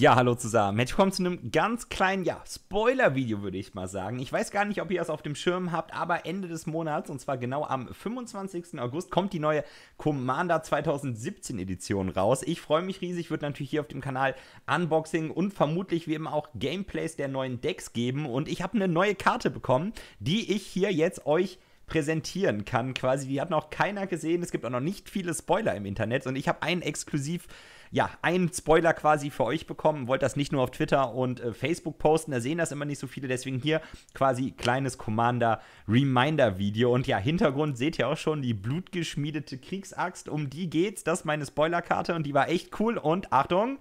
Ja, hallo zusammen. Herzlich willkommen zu einem ganz kleinen, ja, Spoiler-Video würde ich mal sagen. Ich weiß gar nicht, ob ihr das auf dem Schirm habt, aber Ende des Monats, und zwar genau am 25. August, kommt die neue Commander 2017 Edition raus. Ich freue mich riesig, wird natürlich hier auf dem Kanal Unboxing und vermutlich wie immer auch Gameplays der neuen Decks geben. Und ich habe eine neue Karte bekommen, die ich hier jetzt euch präsentieren kann. Quasi, die hat noch keiner gesehen. Es gibt auch noch nicht viele Spoiler im Internet und ich habe einen exklusiv ja, einen Spoiler quasi für euch bekommen. Wollt das nicht nur auf Twitter und äh, Facebook posten, da sehen das immer nicht so viele. Deswegen hier quasi kleines Commander Reminder Video. Und ja, Hintergrund seht ihr auch schon die blutgeschmiedete Kriegsaxt. Um die geht's. Das ist meine Spoilerkarte und die war echt cool. Und Achtung!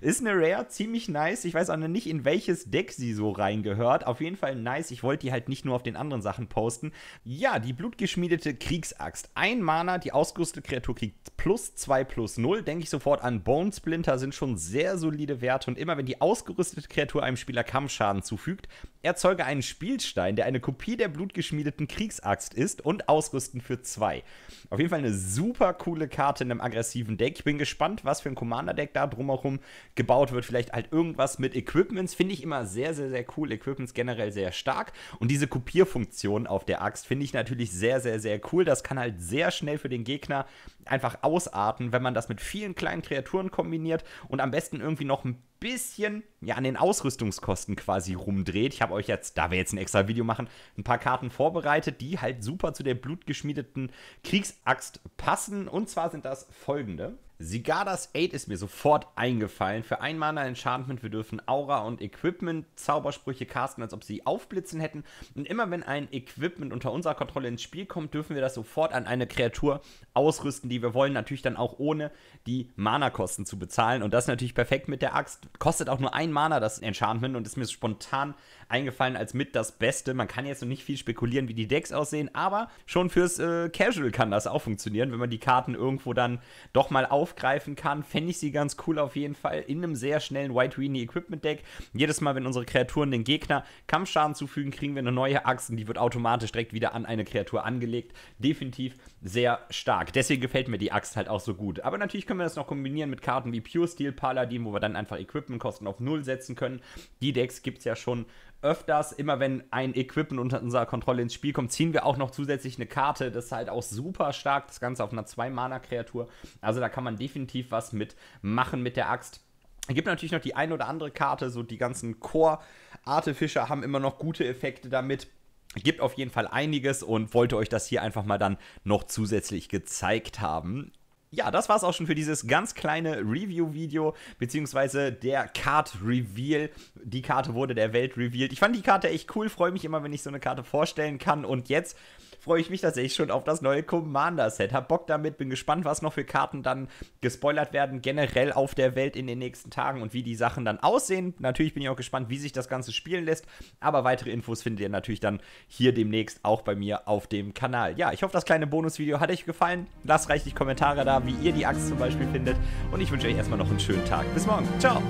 Ist eine Rare, ziemlich nice. Ich weiß auch noch nicht, in welches Deck sie so reingehört. Auf jeden Fall nice. Ich wollte die halt nicht nur auf den anderen Sachen posten. Ja, die blutgeschmiedete Kriegsaxt. Ein Mana, die ausgerüstete Kreatur kriegt plus 2 plus 0. Denke ich sofort an Bone Splinter, sind schon sehr solide Werte. Und immer wenn die ausgerüstete Kreatur einem Spieler Kampfschaden zufügt, Erzeuge einen Spielstein, der eine Kopie der blutgeschmiedeten Kriegsaxt ist und ausrüsten für zwei. Auf jeden Fall eine super coole Karte in einem aggressiven Deck. Ich bin gespannt, was für ein Commander-Deck da drumherum gebaut wird. Vielleicht halt irgendwas mit Equipments. Finde ich immer sehr, sehr, sehr cool. Equipments generell sehr stark. Und diese Kopierfunktion auf der Axt finde ich natürlich sehr, sehr, sehr cool. Das kann halt sehr schnell für den Gegner einfach ausarten, wenn man das mit vielen kleinen Kreaturen kombiniert und am besten irgendwie noch ein bisschen ja, an den Ausrüstungskosten quasi rumdreht. Ich habe euch jetzt, da wir jetzt ein extra Video machen, ein paar Karten vorbereitet, die halt super zu der blutgeschmiedeten Kriegsaxt passen. Und zwar sind das folgende. Sigadas 8 ist mir sofort eingefallen. Für ein Mana Enchantment, wir dürfen Aura und Equipment Zaubersprüche casten, als ob sie aufblitzen hätten. Und immer wenn ein Equipment unter unserer Kontrolle ins Spiel kommt, dürfen wir das sofort an eine Kreatur ausrüsten, die wir wollen. Natürlich dann auch ohne die Mana-Kosten zu bezahlen. Und das ist natürlich perfekt mit der Axt. Kostet auch nur ein Mana das Enchantment und ist mir spontan eingefallen als mit das Beste. Man kann jetzt noch nicht viel spekulieren, wie die Decks aussehen, aber schon fürs äh, Casual kann das auch funktionieren, wenn man die Karten irgendwo dann doch mal auf aufgreifen kann, fände ich sie ganz cool auf jeden Fall in einem sehr schnellen White Weenie Equipment Deck. Jedes Mal, wenn unsere Kreaturen den Gegner Kampfschaden zufügen, kriegen wir eine neue Axt und die wird automatisch direkt wieder an eine Kreatur angelegt. Definitiv sehr stark. Deswegen gefällt mir die Axt halt auch so gut. Aber natürlich können wir das noch kombinieren mit Karten wie Pure Steel Paladin, wo wir dann einfach Equipmentkosten auf Null setzen können. Die Decks gibt es ja schon öfters, immer wenn ein Equipment unter unserer Kontrolle ins Spiel kommt, ziehen wir auch noch zusätzlich eine Karte. Das ist halt auch super stark, das Ganze auf einer 2-Mana-Kreatur. Also da kann man man definitiv was mitmachen mit der Axt. Es gibt natürlich noch die ein oder andere Karte, so die ganzen Core-Artefischer haben immer noch gute Effekte damit. Gibt auf jeden Fall einiges und wollte euch das hier einfach mal dann noch zusätzlich gezeigt haben ja, das war's auch schon für dieses ganz kleine Review-Video, beziehungsweise der Card-Reveal. Die Karte wurde der Welt revealed. Ich fand die Karte echt cool, freue mich immer, wenn ich so eine Karte vorstellen kann. Und jetzt freue ich mich tatsächlich schon auf das neue Commander-Set. Hab Bock damit, bin gespannt, was noch für Karten dann gespoilert werden, generell auf der Welt in den nächsten Tagen und wie die Sachen dann aussehen. Natürlich bin ich auch gespannt, wie sich das Ganze spielen lässt. Aber weitere Infos findet ihr natürlich dann hier demnächst auch bei mir auf dem Kanal. Ja, ich hoffe, das kleine Bonus-Video hat euch gefallen. Lasst reichlich Kommentare da wie ihr die Axt zum Beispiel findet. Und ich wünsche euch erstmal noch einen schönen Tag. Bis morgen. Ciao.